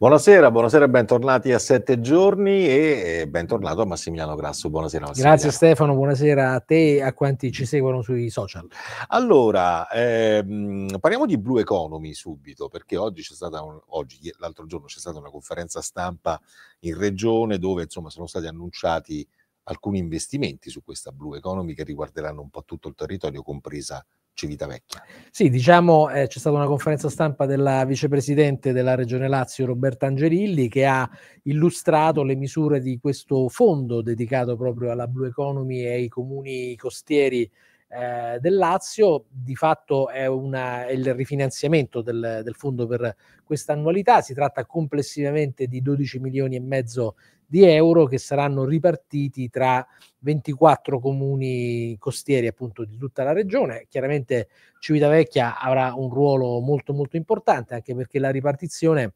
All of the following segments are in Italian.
Buonasera, buonasera bentornati a Sette Giorni e eh, bentornato a Massimiliano Grasso. Buonasera Massimiliano. Grazie Stefano, buonasera a te e a quanti ci seguono sui social. Allora, ehm, parliamo di Blue Economy subito, perché oggi c'è stata, un, oggi, l'altro giorno c'è stata una conferenza stampa in regione dove insomma sono stati annunciati alcuni investimenti su questa Blue Economy che riguarderanno un po' tutto il territorio, compresa Civitavecchia. Sì, diciamo eh, c'è stata una conferenza stampa della vicepresidente della Regione Lazio Roberta Angerilli che ha illustrato le misure di questo fondo dedicato proprio alla Blue Economy e ai comuni costieri eh, del Lazio, di fatto è, una, è il rifinanziamento del, del fondo per questa annualità, si tratta complessivamente di 12 milioni e mezzo di euro che saranno ripartiti tra 24 comuni costieri appunto di tutta la regione. Chiaramente Civitavecchia avrà un ruolo molto molto importante anche perché la ripartizione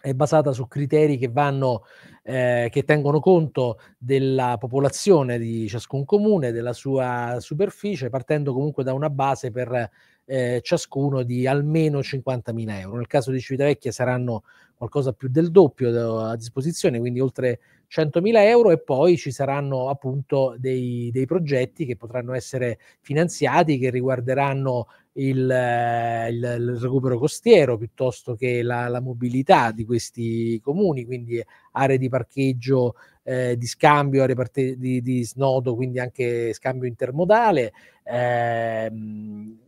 è basata su criteri che vanno eh, che tengono conto della popolazione di ciascun comune, della sua superficie, partendo comunque da una base per eh, ciascuno di almeno 50.000 euro. Nel caso di Civitavecchia saranno qualcosa più del doppio a disposizione, quindi oltre 100.000 euro e poi ci saranno appunto dei, dei progetti che potranno essere finanziati che riguarderanno il, il, il recupero costiero piuttosto che la, la mobilità di questi comuni, quindi aree di parcheggio eh, di scambio di, di snodo, quindi anche scambio intermodale. Eh,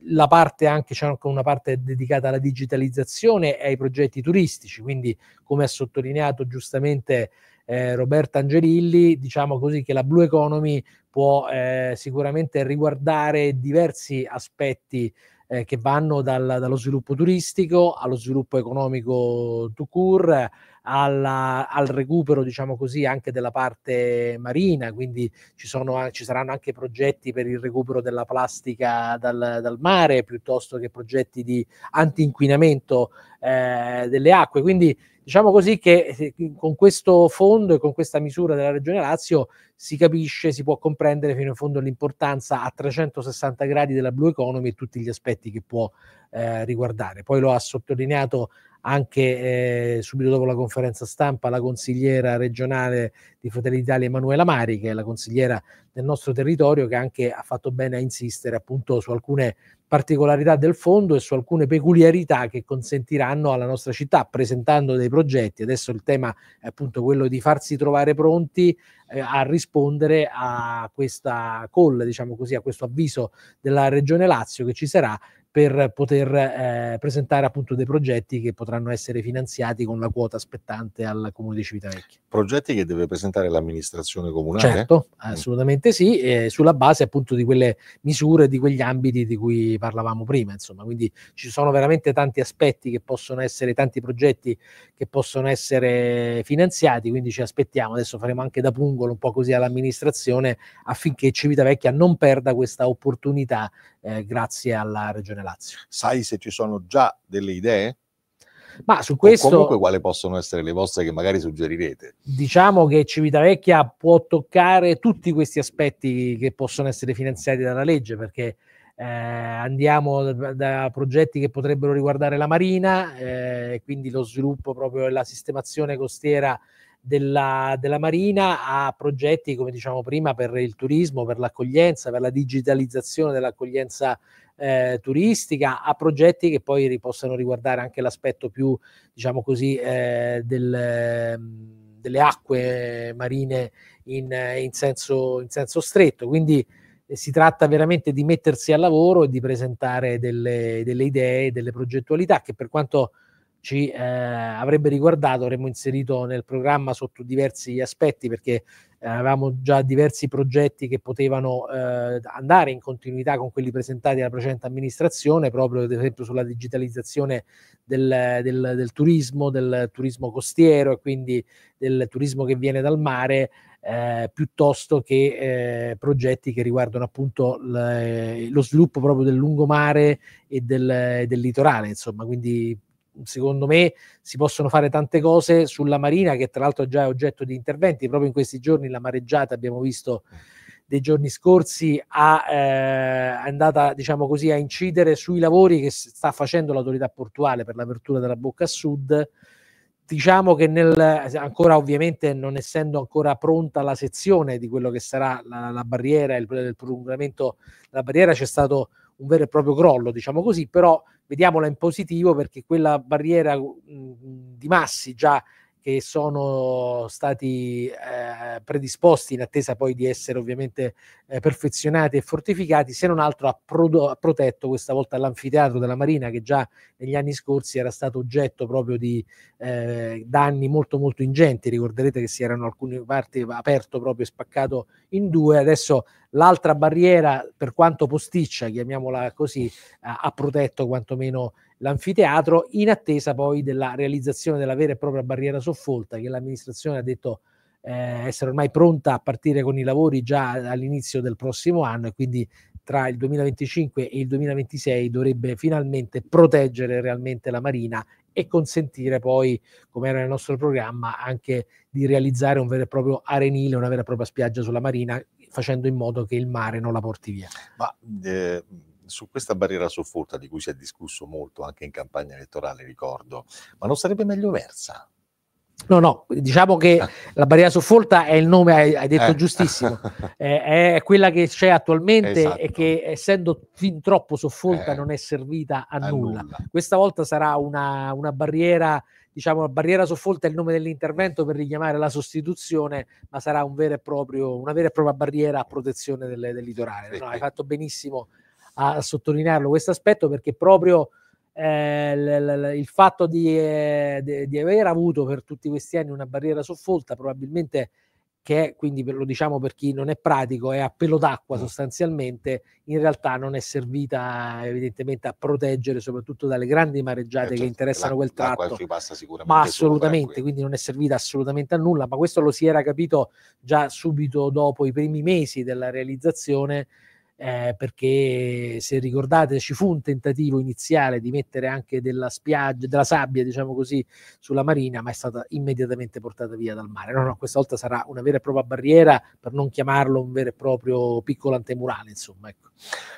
la parte anche, c'è anche una parte dedicata alla digitalizzazione e ai progetti turistici, quindi come ha sottolineato giustamente eh, Roberta Angelilli, diciamo così che la Blue Economy può eh, sicuramente riguardare diversi aspetti eh, che vanno dal, dallo sviluppo turistico allo sviluppo economico to cure, alla, al recupero, diciamo così, anche della parte marina, quindi ci, sono, ci saranno anche progetti per il recupero della plastica dal, dal mare, piuttosto che progetti di anti-inquinamento eh, delle acque. Quindi diciamo così che eh, con questo fondo e con questa misura della Regione Lazio si capisce, si può comprendere fino in fondo l'importanza a 360 gradi della Blue Economy e tutti gli aspetti che può eh, riguardare. Poi lo ha sottolineato anche eh, subito dopo la conferenza stampa la consigliera regionale di Fratelli d'Italia Emanuela Mari, che è la consigliera del nostro territorio, che anche ha fatto bene a insistere appunto su alcune particolarità del fondo e su alcune peculiarità che consentiranno alla nostra città, presentando dei progetti, adesso il tema è appunto quello di farsi trovare pronti eh, a rispondere a questa call, diciamo così, a questo avviso della Regione Lazio che ci sarà per poter eh, presentare appunto dei progetti che potranno essere finanziati con la quota aspettante al comune di Civitavecchia. Progetti che deve presentare l'amministrazione comunale? Certo, mm. assolutamente sì, eh, sulla base appunto di quelle misure, di quegli ambiti di cui parlavamo prima, insomma, quindi ci sono veramente tanti aspetti che possono essere, tanti progetti che possono essere finanziati, quindi ci aspettiamo, adesso faremo anche da pungolo un po' così all'amministrazione affinché Civitavecchia non perda questa opportunità eh, grazie alla Regione Lazio. Sai se ci sono già delle idee? Ma su questo. O comunque, quali possono essere le vostre che magari suggerirete? Diciamo che Civitavecchia può toccare tutti questi aspetti che possono essere finanziati dalla legge, perché eh, andiamo da, da, progetti che potrebbero riguardare la marina, eh, quindi lo sviluppo proprio della sistemazione costiera della, della, Marina a progetti, come diciamo prima, per il turismo, per l'accoglienza, per la digitalizzazione dell'accoglienza eh, turistica, a progetti che poi possano riguardare anche l'aspetto più, diciamo così, eh, del, delle acque marine in, in, senso, in senso stretto. Quindi eh, si tratta veramente di mettersi al lavoro e di presentare delle, delle idee, delle progettualità che per quanto ci eh, avrebbe riguardato, avremmo inserito nel programma sotto diversi aspetti perché eh, avevamo già diversi progetti che potevano eh, andare in continuità con quelli presentati alla precedente amministrazione, proprio ad esempio sulla digitalizzazione del, del, del turismo, del turismo costiero e quindi del turismo che viene dal mare, eh, piuttosto che eh, progetti che riguardano appunto le, eh, lo sviluppo proprio del lungomare e del, del litorale, insomma, quindi secondo me si possono fare tante cose sulla marina che tra l'altro già è oggetto di interventi, proprio in questi giorni la mareggiata abbiamo visto dei giorni scorsi ha, eh, andata diciamo così a incidere sui lavori che sta facendo l'autorità portuale per l'apertura della bocca a sud diciamo che nel, ancora ovviamente non essendo ancora pronta la sezione di quello che sarà la, la barriera, il, il prolungamento della barriera c'è stato un vero e proprio crollo diciamo così però vediamola in positivo perché quella barriera mh, mhmm, di massi già che sono stati eh, predisposti in attesa poi di essere ovviamente eh, perfezionati e fortificati, se non altro ha, pro- ha, protetto questa volta l'anfiteatro della Marina che già negli anni scorsi era stato oggetto proprio di eh, danni molto molto ingenti, ricorderete che si erano alcune parti aperto proprio e spaccato in due, adesso l'altra barriera per quanto posticcia, chiamiamola così, ha protetto quantomeno l'anfiteatro in attesa poi della realizzazione della vera e propria barriera soffolta che l'amministrazione ha detto eh, essere ormai pronta a partire con i lavori già all'inizio del prossimo anno e quindi tra il 2025 e il 2026 dovrebbe finalmente proteggere realmente la marina e consentire poi, come era nel nostro programma, anche di realizzare un vero e proprio arenile, una vera e propria spiaggia sulla marina, facendo in modo che il mare non la porti via. Ma, eh su questa barriera soffurta di cui si è discusso molto anche in campagna elettorale, ricordo, ma non sarebbe meglio versa? No, no, diciamo che ah. la barriera soffolta è il nome, hai, detto eh. giustissimo, è, è, quella che c'è attualmente esatto. e che essendo fin troppo soffolta eh. non è servita a, a nulla. nulla. Questa volta sarà una, una barriera, diciamo, la barriera soffolta è il nome dell'intervento per richiamare la sostituzione, ma sarà un vero e proprio, una vera e propria barriera a protezione del, del litorale. No, hai fatto benissimo a sottolinearlo questo aspetto perché proprio eh, l, l, il fatto di, eh, de, di, aver avuto per tutti questi anni una barriera soffolta probabilmente che è, quindi lo diciamo per chi non è pratico, è a pelo d'acqua mm. sostanzialmente, in realtà non è servita evidentemente a proteggere soprattutto dalle grandi mareggiate eh, certo, che interessano quel tratto. ma assolutamente, su, quindi non è servita assolutamente a nulla, ma questo lo si era capito già subito dopo i primi mesi della realizzazione eh, perché se ricordate ci fu un tentativo iniziale di mettere anche della spiaggia, della sabbia, diciamo così, sulla marina, ma è stata immediatamente portata via dal mare. No, no, questa volta sarà una vera e propria barriera, per non chiamarlo un vero e proprio piccolo antemurale, insomma. Ecco.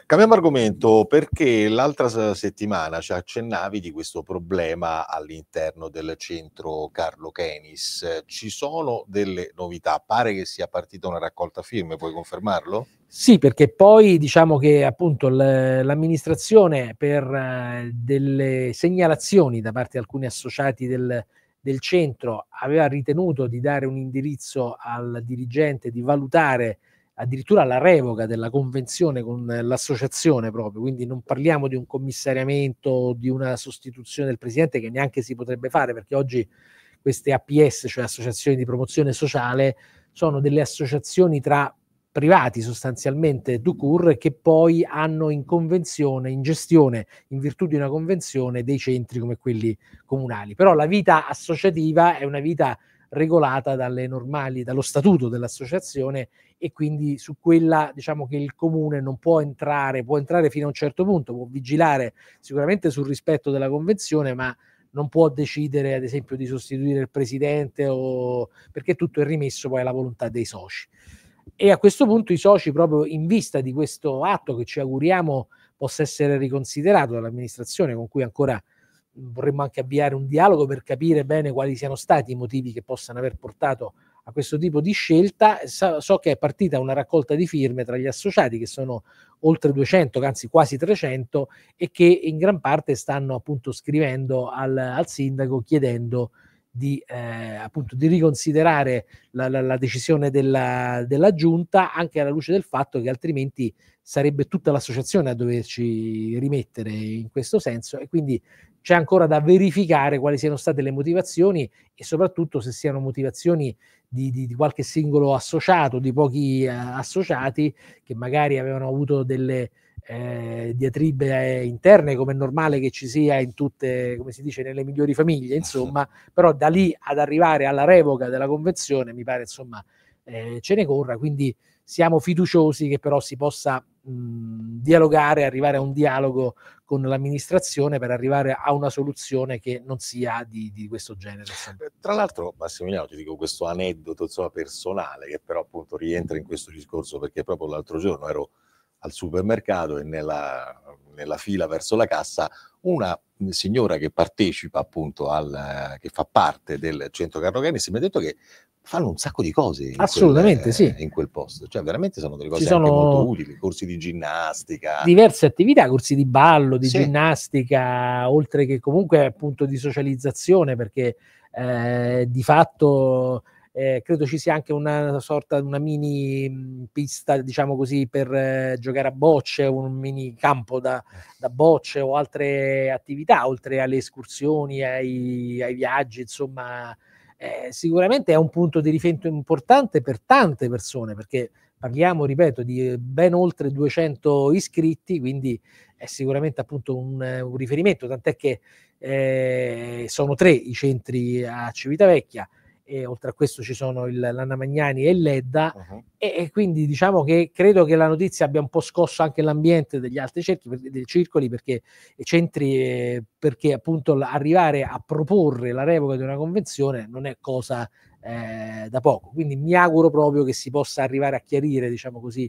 Cambiamo argomento perché l'altra settimana ci accennavi di questo problema all'interno del centro Carlo Kenis. Ci sono delle novità? Pare che sia partita una raccolta firme, puoi confermarlo? Sì, perché poi diciamo che appunto l'amministrazione per eh, delle segnalazioni da parte di alcuni associati del, del centro aveva ritenuto di dare un indirizzo al dirigente di valutare addirittura la revoca della convenzione con l'associazione proprio, quindi non parliamo di un commissariamento, di una sostituzione del presidente che neanche si potrebbe fare perché oggi queste APS, cioè associazioni di promozione sociale, sono delle associazioni tra privati sostanzialmente Ducur che poi hanno in convenzione, in gestione, in virtù di una convenzione, dei centri come quelli comunali. Però la vita associativa è una vita regolata dalle normali, dallo statuto dell'associazione e quindi su quella diciamo che il comune non può entrare, può entrare fino a un certo punto, può vigilare sicuramente sul rispetto della convenzione, ma non può decidere ad esempio di sostituire il presidente o perché tutto è rimesso poi alla volontà dei soci. E a questo punto i soci, proprio in vista di questo atto che ci auguriamo possa essere riconsiderato dall'amministrazione, con cui ancora vorremmo anche avviare un dialogo per capire bene quali siano stati i motivi che possano aver portato a questo tipo di scelta. So che è partita una raccolta di firme tra gli associati, che sono oltre 200, anzi quasi 300, e che in gran parte stanno appunto scrivendo al, al sindaco chiedendo di, eh, appunto, di riconsiderare la, la, la decisione della, della, giunta anche alla luce del fatto che altrimenti sarebbe tutta l'associazione a doverci rimettere in questo senso e quindi c'è ancora da verificare quali siano state le motivazioni e soprattutto se siano motivazioni di, di, di qualche singolo associato, di pochi eh, associati che magari avevano avuto delle, eh, diatribe eh, interne come è normale che ci sia in tutte, come si dice, nelle migliori famiglie, insomma, però da lì ad arrivare alla revoca della convenzione mi pare insomma eh, ce ne corra, quindi siamo fiduciosi che però si possa mh, dialogare, arrivare a un dialogo con l'amministrazione per arrivare a una soluzione che non sia di, di questo genere. Eh, tra l'altro, Massimiliano, ti dico questo aneddoto insomma, personale che però appunto rientra in questo discorso perché proprio l'altro giorno ero al supermercato e nella, nella fila verso la cassa una signora che partecipa appunto al che fa parte del centro Carroganis mi ha detto che fanno un sacco di cose assolutamente quel, sì in quel posto cioè veramente sono delle cose sono molto utili corsi di ginnastica diverse attività corsi di ballo di sì. ginnastica oltre che comunque appunto di socializzazione perché eh, di fatto eh, credo ci sia anche una sorta di una mini pista, diciamo così, per eh, giocare a bocce, un mini campo da, da, bocce o altre attività, oltre alle escursioni, ai, ai viaggi, insomma, eh, sicuramente è un punto di riferimento importante per tante persone, perché parliamo, ripeto, di eh, ben oltre 200 iscritti, quindi è sicuramente appunto un, eh, un riferimento, tant'è che eh, sono tre i centri a Civitavecchia, e oltre a questo ci sono il, l'Anna Magnani e l'Edda uh-huh. e, e, quindi diciamo che credo che la notizia abbia un po' scosso anche l'ambiente degli altri cerchi, dei circoli perché centri eh, perché appunto arrivare a proporre la revoca di una convenzione non è cosa eh, da poco quindi mi auguro proprio che si possa arrivare a chiarire diciamo così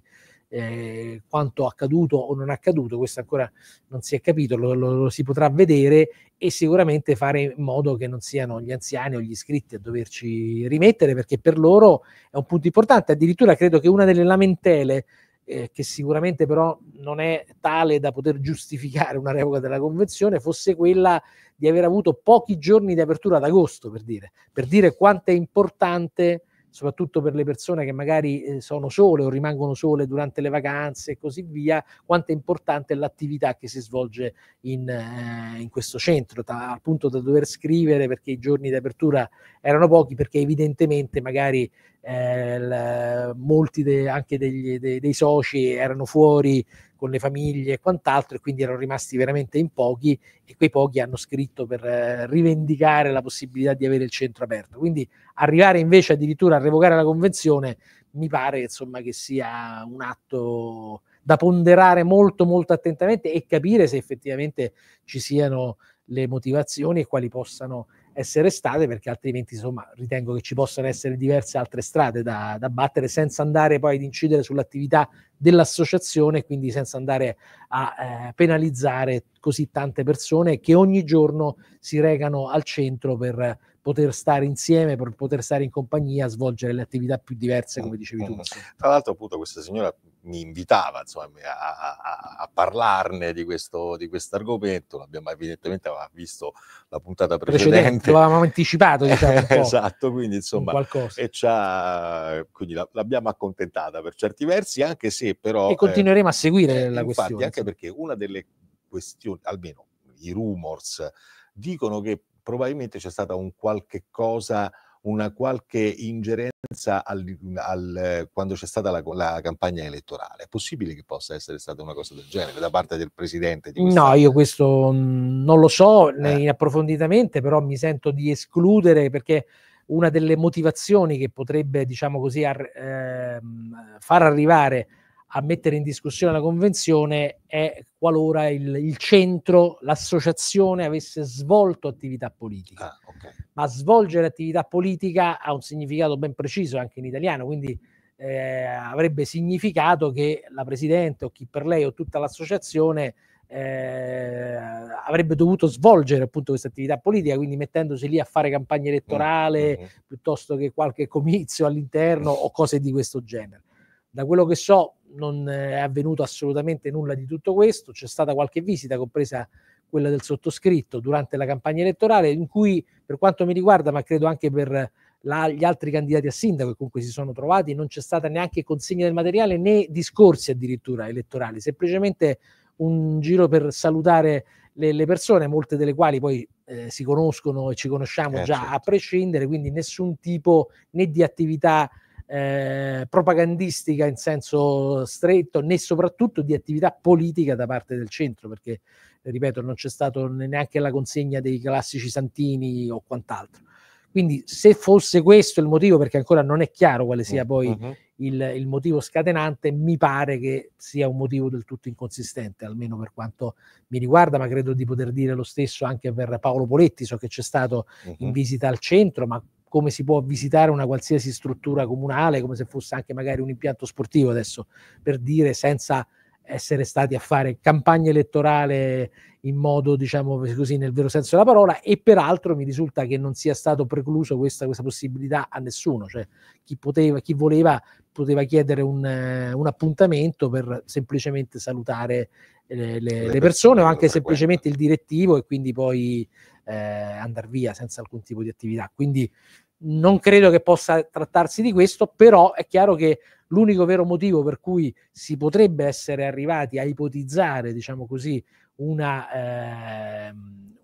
eh, quanto accaduto o non accaduto, questo ancora non si è capito, lo, lo, lo, si potrà vedere e sicuramente fare in modo che non siano gli anziani o gli iscritti a doverci rimettere perché per loro è un punto importante, addirittura credo che una delle lamentele eh, che sicuramente però non è tale da poter giustificare una revoca della convenzione, fosse quella di aver avuto pochi giorni di apertura ad agosto, per dire, per dire quanto è importante soprattutto per le persone che magari eh, sono sole o rimangono sole durante le vacanze e così via, quanto è importante l'attività che si svolge in, eh, in questo centro, ta, al punto da dover scrivere perché i giorni di apertura erano pochi, perché evidentemente magari eh, la, molti de, anche degli, de, dei soci erano fuori con le famiglie e quant'altro, e quindi erano rimasti veramente in pochi e quei pochi hanno scritto per eh, rivendicare la possibilità di avere il centro aperto. Quindi arrivare invece addirittura a revocare la convenzione mi pare insomma, che sia un atto da ponderare molto molto attentamente e capire se effettivamente ci siano le motivazioni e quali possano essere essere state, perché altrimenti insomma, ritengo che ci possano essere diverse altre strade da, da battere senza andare poi ad incidere sull'attività dell'associazione e quindi senza andare a eh, penalizzare così tante persone che ogni giorno si recano al centro per poter stare insieme, per poter stare in compagnia, svolgere le attività più diverse, come dicevi tu. Tra l'altro appunto questa signora mi invitava insomma, a, a, a, parlarne di questo di argomento. L'abbiamo evidentemente visto la puntata precedente. precedente lo avevamo anticipato, diciamo. esatto, quindi insomma, e quindi l'abbiamo accontentata per certi versi, anche se però. E continueremo eh, a seguire eh, la infatti, questione. Anche perché una delle questioni, almeno i rumors, dicono che probabilmente c'è stata un qualche cosa una qualche ingerenza al, al, quando c'è stata la, la, campagna elettorale. È possibile che possa essere stata una cosa del genere da parte del presidente? Di no, io questo non lo so eh. approfonditamente, però mi sento di escludere perché una delle motivazioni che potrebbe, diciamo così, ar- eh, far arrivare a mettere in discussione la convenzione è qualora il, il centro, l'associazione avesse svolto attività politica. Ah, okay. Ma svolgere attività politica ha un significato ben preciso anche in italiano, quindi eh, avrebbe significato che la Presidente o chi per lei o tutta l'associazione eh, avrebbe dovuto svolgere appunto questa attività politica, quindi mettendosi lì a fare campagna elettorale mm-hmm. piuttosto che qualche comizio all'interno o cose di questo genere. Da quello che so, non è avvenuto assolutamente nulla di tutto questo, c'è stata qualche visita, compresa quella del sottoscritto, durante la campagna elettorale, in cui, per quanto mi riguarda, ma credo anche per la, gli altri candidati a sindaco che comunque si sono trovati, non c'è stata neanche consegna del materiale né discorsi addirittura elettorali, semplicemente un giro per salutare le, le persone, molte delle quali poi eh, si conoscono e ci conosciamo eh, già certo. a prescindere, quindi nessun tipo né di attività eh, propagandistica in senso stretto, né soprattutto di attività politica da parte del centro, perché, ripeto, non c'è stato neanche la consegna dei classici santini o quant'altro. Quindi se fosse questo il motivo, perché ancora non è chiaro quale sia poi uh-huh. il, il, motivo scatenante, mi pare che sia un motivo del tutto inconsistente, almeno per quanto mi riguarda, ma credo di poter dire lo stesso anche per Paolo Poletti, so che c'è stato uh-huh. in mm-hmm. visita al centro, ma come si può visitare una qualsiasi struttura comunale, come se fosse anche magari un impianto sportivo adesso, per dire senza essere stati a fare campagna elettorale in modo, diciamo così, nel vero senso della parola e peraltro mi risulta che non sia stato precluso questa, questa possibilità a nessuno, cioè chi, poteva, chi voleva poteva chiedere un, eh, un appuntamento per semplicemente salutare eh, le, le, le, persone o anche semplicemente il direttivo e quindi poi eh, andare via senza alcun tipo di attività. Quindi non credo che possa trattarsi di questo, però è chiaro che l'unico vero motivo per cui si potrebbe essere arrivati a ipotizzare, diciamo così, una, eh,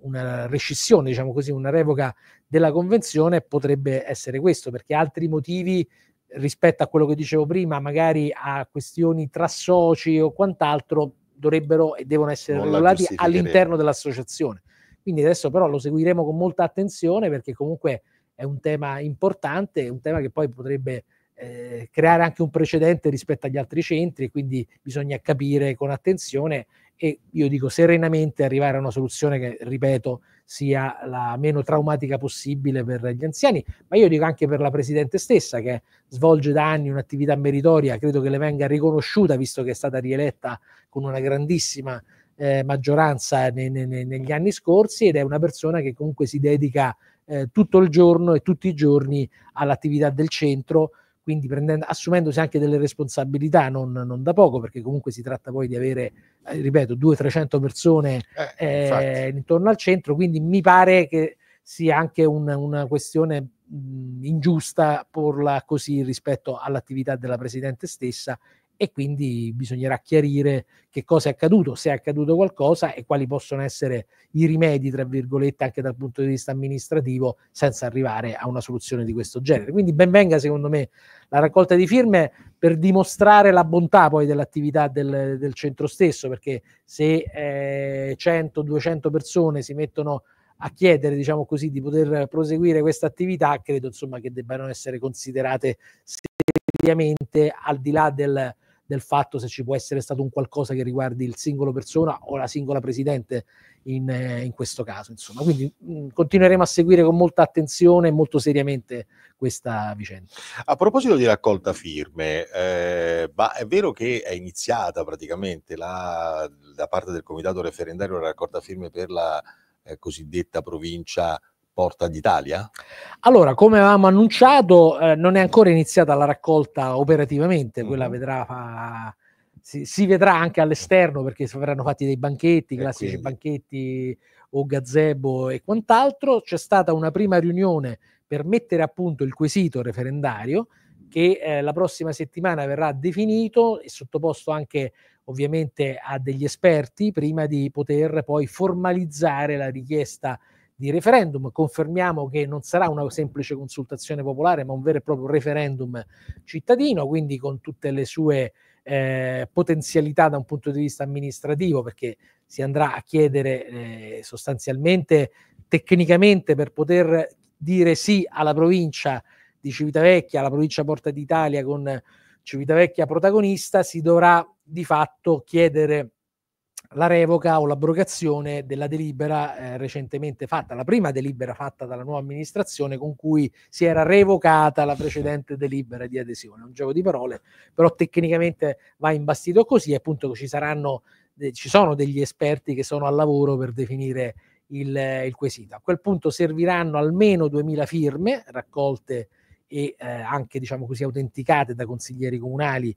una rescissione, diciamo così, una revoca della convenzione potrebbe essere questo, perché altri motivi rispetto a quello che dicevo prima, magari a questioni tra soci o quant'altro, dovrebbero e devono essere regolati all'interno dell'associazione. Quindi adesso però lo seguiremo con molta attenzione perché comunque è un tema importante, un tema che poi potrebbe eh, creare anche un precedente rispetto agli altri centri, quindi bisogna capire con attenzione e io dico serenamente arrivare a una soluzione che, ripeto, sia la meno traumatica possibile per gli anziani, ma io dico anche per la Presidente stessa che svolge da anni un'attività meritoria, credo che le venga riconosciuta, visto che è stata rieletta con una grandissima eh, maggioranza ne, ne, ne, negli anni scorsi ed è una persona che comunque si dedica eh, tutto il giorno e tutti i giorni all'attività del centro, quindi assumendosi anche delle responsabilità, non, non, da poco, perché comunque si tratta poi di avere, eh, ripeto, 200-300 persone eh, eh intorno al centro, quindi mi pare che sia anche un, una questione mh, ingiusta porla così rispetto all'attività della Presidente stessa e quindi bisognerà chiarire che cosa è accaduto, se è accaduto qualcosa e quali possono essere i rimedi, tra virgolette, anche dal punto di vista amministrativo, senza arrivare a una soluzione di questo genere. Quindi benvenga, secondo me, la raccolta di firme per dimostrare la bontà poi dell'attività del, del centro stesso, perché se eh, 100-200 persone si mettono a chiedere, diciamo così, di poter proseguire questa attività, credo insomma che debbano essere considerate seriamente al di là del del fatto se ci può essere stato un qualcosa che riguardi il singolo persona o la singola presidente in, eh, in questo caso. Insomma. Quindi mh, mm, continueremo a seguire con molta attenzione e molto seriamente questa vicenda. A proposito di raccolta firme, eh, ma è vero che è iniziata praticamente la, da parte del comitato referendario la raccolta firme per la eh, cosiddetta provincia Porta d'Italia? Allora, come avevamo annunciato, eh, non è ancora iniziata la raccolta operativamente, quella mm. vedrà, si, si, vedrà anche all'esterno perché si verranno fatti dei banchetti, classici quindi... banchetti o gazebo e quant'altro. C'è stata una prima riunione per mettere a punto il quesito referendario che eh, la prossima settimana verrà definito e sottoposto anche ovviamente a degli esperti prima di poter poi formalizzare la richiesta di referendum. Confermiamo che non sarà una semplice consultazione popolare, ma un vero e proprio referendum cittadino, quindi con tutte le sue eh, potenzialità da un punto di vista amministrativo, perché si andrà a chiedere eh, sostanzialmente tecnicamente per poter dire sì alla provincia di Civitavecchia, alla provincia Porta d'Italia con Civitavecchia protagonista, si dovrà di fatto chiedere la revoca o l'abrogazione della delibera eh, recentemente fatta, la prima delibera fatta dalla nuova amministrazione con cui si era revocata la precedente delibera di adesione. Un gioco di parole, però tecnicamente va imbastito così, appunto ci saranno eh, ci sono degli esperti che sono al lavoro per definire il, il quesito. A quel punto serviranno almeno 2000 firme raccolte e eh, anche diciamo così autenticate da consiglieri comunali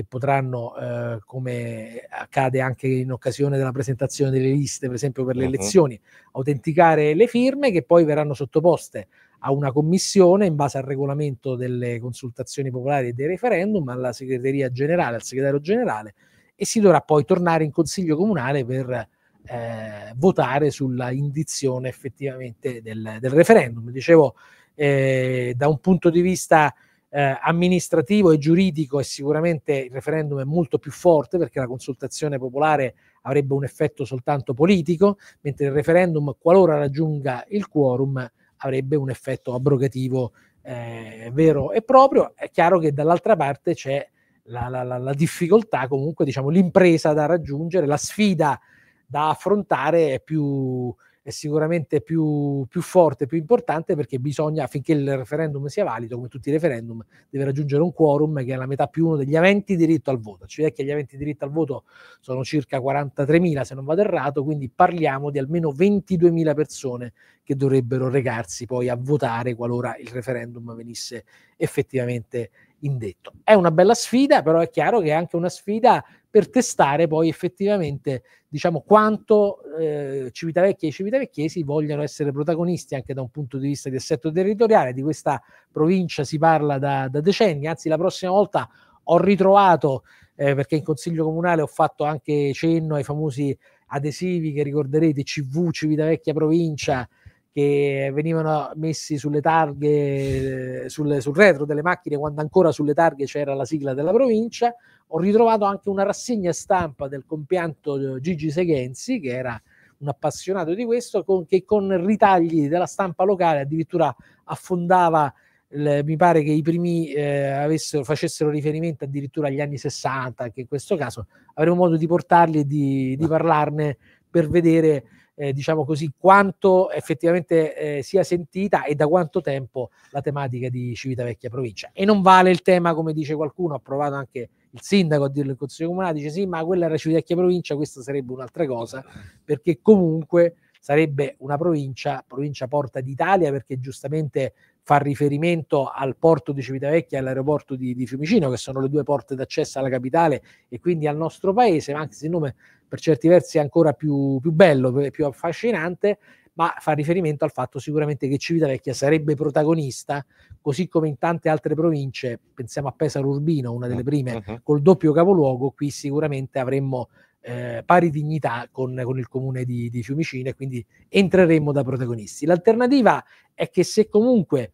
che potranno, eh, come accade anche in occasione della presentazione delle liste, per esempio per le uh-huh. elezioni, autenticare le firme che poi verranno sottoposte a una commissione in base al regolamento delle consultazioni popolari e dei referendum, alla segreteria generale, al segretario generale e si dovrà poi tornare in consiglio comunale per eh, votare sulla indizione effettivamente del, del referendum. Dicevo, eh, da un punto di vista eh, amministrativo e giuridico e sicuramente il referendum è molto più forte perché la consultazione popolare avrebbe un effetto soltanto politico, mentre il referendum, qualora raggiunga il quorum, avrebbe un effetto abrogativo eh, vero e proprio. È chiaro che dall'altra parte c'è la, la, la difficoltà, comunque diciamo, l'impresa da raggiungere, la sfida da affrontare è più è sicuramente più, più forte, più importante perché bisogna, affinché il referendum sia valido, come tutti i referendum, deve raggiungere un quorum che è la metà più uno degli aventi diritto al voto. Cioè che gli aventi diritto al voto sono circa 43.000 se non vado errato, quindi parliamo di almeno 22.000 persone che dovrebbero recarsi poi a votare qualora il referendum venisse effettivamente indetto. È una bella sfida, però è chiaro che è anche una sfida per testare poi effettivamente diciamo, quanto eh, Civitavecchia e Civitavecchiesi vogliano essere protagonisti anche da un punto di vista di assetto territoriale. Di questa provincia si parla da, da decenni, anzi la prossima volta ho ritrovato, eh, perché in Consiglio Comunale ho fatto anche cenno ai famosi adesivi che ricorderete, CV Civitavecchia Provincia, che venivano messi sulle targhe, sul, sul, retro delle macchine, quando ancora sulle targhe c'era la sigla della provincia. Ho ritrovato anche una rassegna stampa del compianto eh, Gigi Seghenzi, che era un appassionato di questo, con, che con ritagli della stampa locale addirittura affondava mi pare che i primi eh, avessero, facessero riferimento addirittura agli anni 60, che in questo caso avremo modo di portarli e di, di parlarne per vedere eh, diciamo così, quanto effettivamente eh, sia sentita e da quanto tempo la tematica di Civitavecchia provincia. E non vale il tema, come dice qualcuno, ha provato anche il sindaco a dirlo in consiglio comunale, dice sì, ma quella era Civitavecchia provincia, questa sarebbe un'altra cosa, perché comunque sarebbe una provincia, provincia porta d'Italia, perché giustamente fa riferimento al porto di Civitavecchia e all'aeroporto di, di, Fiumicino, che sono le due porte d'accesso alla capitale e quindi al nostro paese, ma anche se il nome per certi versi è ancora più, più bello, più affascinante, ma fa riferimento al fatto sicuramente che Civitavecchia sarebbe protagonista, così come in tante altre province, pensiamo a Pesaro Urbino, una delle prime, uh-huh. col doppio capoluogo, qui sicuramente avremmo eh, pari dignità con, con il comune di, di, Fiumicino e quindi entreremmo da protagonisti. L'alternativa è che se comunque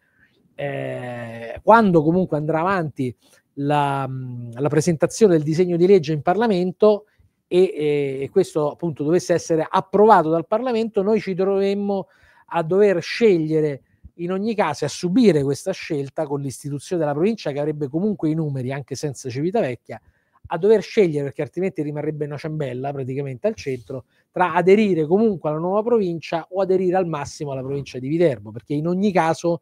eh, quando comunque andrà avanti la, mm, la, presentazione del disegno di legge in Parlamento e, e, questo appunto dovesse essere approvato dal Parlamento, noi ci troveremmo a dover scegliere in ogni caso a subire questa scelta con l'istituzione della provincia che avrebbe comunque i numeri anche senza Civitavecchia a dover scegliere perché altrimenti rimarrebbe una ciambella praticamente al centro tra aderire comunque alla nuova provincia o aderire al massimo alla provincia di Viterbo perché in ogni caso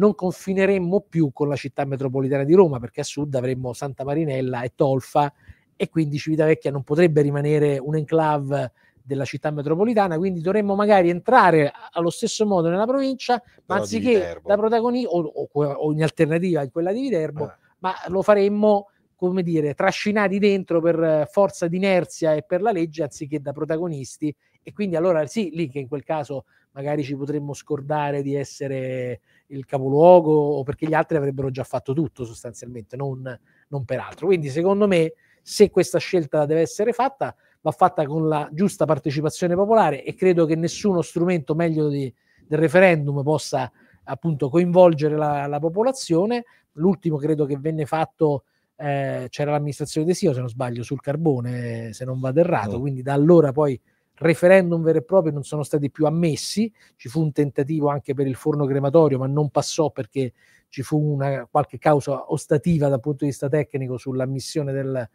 non confineremmo più con la città metropolitana di Roma, perché a sud avremmo Santa Marinella e Tolfa e quindi Civitavecchia non potrebbe rimanere un enclave della città metropolitana, quindi dovremmo magari entrare allo stesso modo nella provincia, ma anziché da protagonista o, o, o, in alternativa in quella di Viterbo, ah. ma lo faremmo come dire, trascinati dentro per forza d'inerzia e per la legge anziché da protagonisti e quindi allora sì, lì che in quel caso magari ci potremmo scordare di essere il capoluogo o perché gli altri avrebbero già fatto tutto sostanzialmente, non, non per altro. Quindi secondo me se questa scelta deve essere fatta va fatta con la giusta partecipazione popolare e credo che nessuno strumento meglio di, del referendum possa appunto coinvolgere la, la, popolazione. L'ultimo credo che venne fatto eh, c'era l'amministrazione di Sio, se non sbaglio, sul carbone, se non vado errato, no. quindi da allora poi referendum vero e proprio non sono stati più ammessi, ci fu un tentativo anche per il forno crematorio, ma non passò perché ci fu una, qualche causa ostativa dal punto di vista tecnico sull'ammissione del,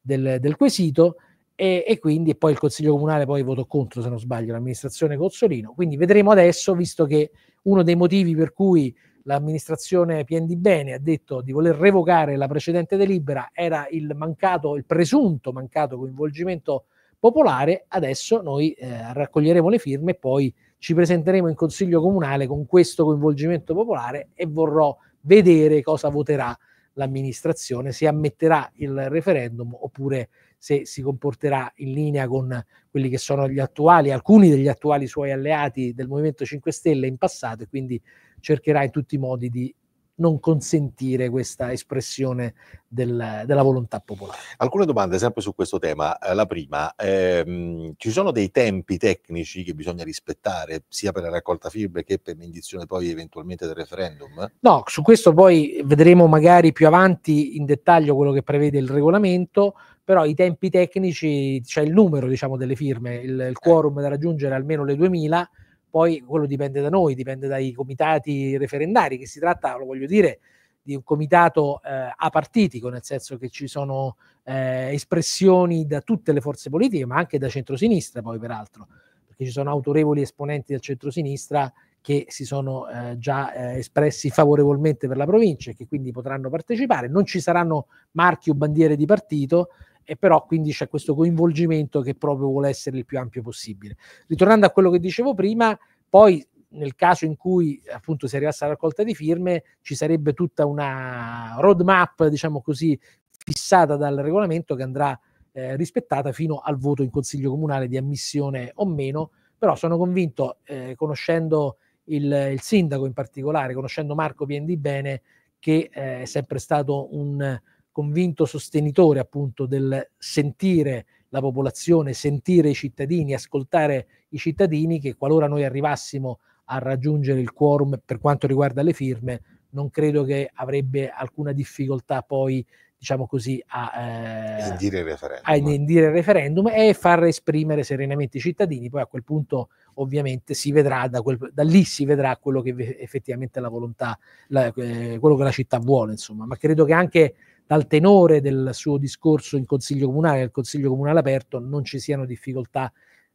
del, del quesito. E, e, quindi e poi il Consiglio Comunale poi votò contro, se non sbaglio, l'amministrazione Cozzolino. Quindi vedremo adesso, visto che uno dei motivi per cui l'amministrazione Pien di Bene ha detto di voler revocare la precedente delibera era il mancato, il presunto mancato coinvolgimento popolare. Adesso noi eh, raccoglieremo le firme e poi ci presenteremo in consiglio comunale con questo coinvolgimento popolare e vorrò vedere cosa voterà l'amministrazione, se ammetterà il referendum oppure se si comporterà in linea con quelli che sono gli attuali, alcuni degli attuali suoi alleati del Movimento 5 Stelle in passato e quindi cercherà in tutti i modi di non consentire questa espressione del, della volontà popolare. Alcune domande sempre su questo tema. Eh, la prima, ehm, ci sono dei tempi tecnici che bisogna rispettare sia per la raccolta firme che per l'indizione poi eventualmente del referendum? No, su questo poi vedremo magari più avanti in dettaglio quello che prevede il regolamento, però i tempi tecnici, cioè il numero diciamo, delle firme, il, il eh. quorum eh. da raggiungere almeno le 2000 poi quello dipende da noi, dipende dai comitati referendari, che si tratta, lo voglio dire, di un comitato eh, apartitico, nel senso che ci sono eh, espressioni da tutte le forze politiche, ma anche da centrosinistra, poi peraltro, perché ci sono autorevoli esponenti del centrosinistra che si sono eh, già eh, espressi favorevolmente per la provincia e che quindi potranno partecipare. Non ci saranno marchi o bandiere di partito, e però quindi c'è questo coinvolgimento che proprio vuole essere il più ampio possibile. Ritornando a quello che dicevo prima, poi nel caso in cui appunto si arrivasse alla raccolta di firme, ci sarebbe tutta una roadmap, diciamo così, fissata dal regolamento che andrà eh, rispettata fino al voto in consiglio comunale di ammissione o meno. Però sono convinto, eh, conoscendo il, il sindaco in particolare, conoscendo Marco Piendi bene, che eh, è sempre stato un convinto sostenitore appunto del sentire la popolazione, sentire i cittadini, ascoltare i cittadini, che qualora noi arrivassimo a raggiungere il quorum per quanto riguarda le firme, non credo che avrebbe alcuna difficoltà poi diciamo così, a, eh, indire a, indire il referendum e far esprimere serenamente i cittadini. Poi a quel punto ovviamente si vedrà, da, quel, da lì si vedrà quello che effettivamente la volontà, la, eh, quello che la città vuole, insomma. Ma credo che anche dal tenore del suo discorso in Consiglio Comunale, al Consiglio Comunale aperto, non ci siano difficoltà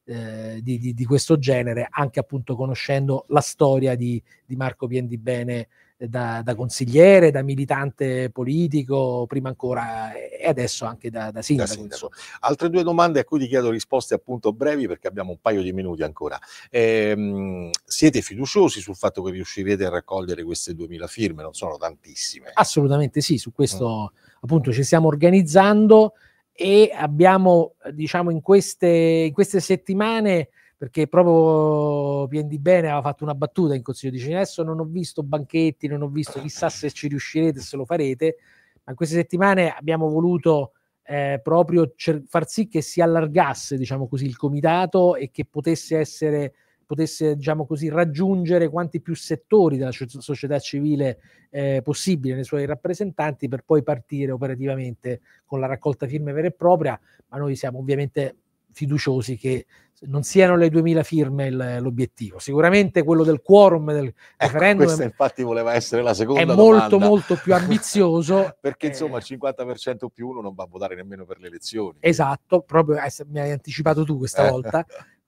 eh, di, di, di, questo genere, anche appunto conoscendo la storia di, di Marco Piendibene da, da, consigliere, da militante politico, prima ancora e adesso anche da, da sindaco. Da sindaco. Altre due domande a cui ti chiedo risposte appunto brevi perché abbiamo un paio di minuti ancora. Ehm, siete fiduciosi sul fatto che riuscirete a raccogliere queste 2000 firme? Non sono tantissime. Assolutamente sì, su mm. questo mm. appunto ci stiamo organizzando e abbiamo diciamo in queste, in queste settimane perché proprio Bene aveva fatto una battuta in consiglio, dice adesso non ho visto banchetti, non ho visto chissà se ci riuscirete, se lo farete, ma in queste settimane abbiamo voluto eh, proprio cer- far sì che si allargasse, diciamo così, il comitato e che potesse essere potesse diciamo così, raggiungere quanti più settori della società civile eh, possibile nei suoi rappresentanti per poi partire operativamente con la raccolta firme vera e propria, ma noi siamo ovviamente fiduciosi che non siano le 2000 firme l'obiettivo. Sicuramente quello del quorum del ecco, referendum ecco, infatti voleva essere la seconda è molto domanda. molto più ambizioso perché eh, insomma il 50% più uno non va a votare nemmeno per le elezioni. Esatto, proprio eh, mi hai anticipato tu questa eh. volta.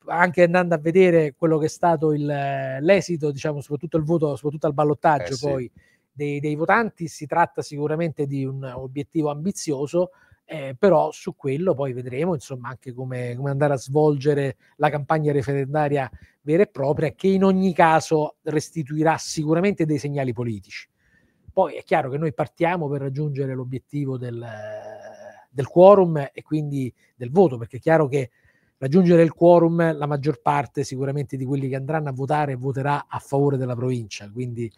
Anche andando a vedere quello che è stato il, l'esito, diciamo, soprattutto il voto, soprattutto al ballottaggio eh, poi sì. dei, dei votanti, si tratta sicuramente di un obiettivo ambizioso eh, però su quello poi vedremo insomma anche come, come, andare a svolgere la campagna referendaria vera e propria che in ogni caso restituirà sicuramente dei segnali politici. Poi è chiaro che noi partiamo per raggiungere l'obiettivo del, del quorum e quindi del voto, perché è chiaro che raggiungere il quorum, la maggior parte sicuramente di quelli che andranno a votare voterà a favore della provincia, quindi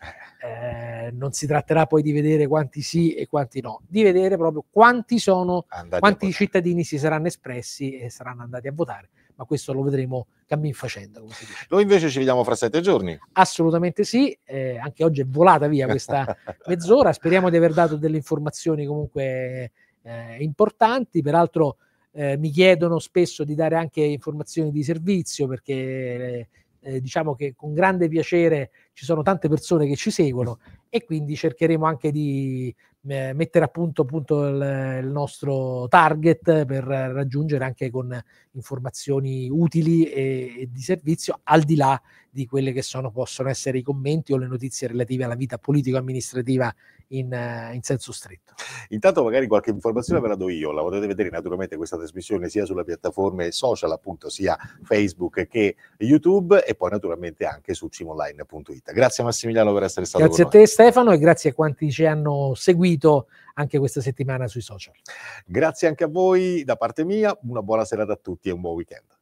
eh, eh non si tratterà poi di vedere quanti sì e quanti no, di vedere proprio quanti sono, andati quanti cittadini si saranno espressi e saranno andati a votare ma questo lo vedremo cammin facendo. Noi invece ci vediamo fra sette giorni. Assolutamente sì, eh, anche oggi è volata via questa mezz'ora, speriamo di aver dato delle informazioni comunque eh, importanti, peraltro eh, mi chiedono spesso di dare anche informazioni di servizio perché eh, eh, diciamo che con grande piacere ci sono tante persone che ci seguono e quindi cercheremo anche di eh, mettere a punto appunto il, il, nostro target per raggiungere anche con informazioni utili e, e, di servizio al di là di quelle che sono, possono essere i commenti o le notizie relative alla vita politico-amministrativa in, eh, in, senso stretto. Intanto magari qualche informazione ve la do io, la potete vedere naturalmente questa trasmissione sia sulle piattaforme social appunto sia Facebook che YouTube e poi naturalmente anche su cimonline.it. Grazie Massimiliano per essere stato grazie con Grazie a te noi. Stefano e grazie a quanti ci hanno seguito anche questa settimana sui social. Grazie anche a voi da parte mia, una buona serata a tutti e un buon weekend.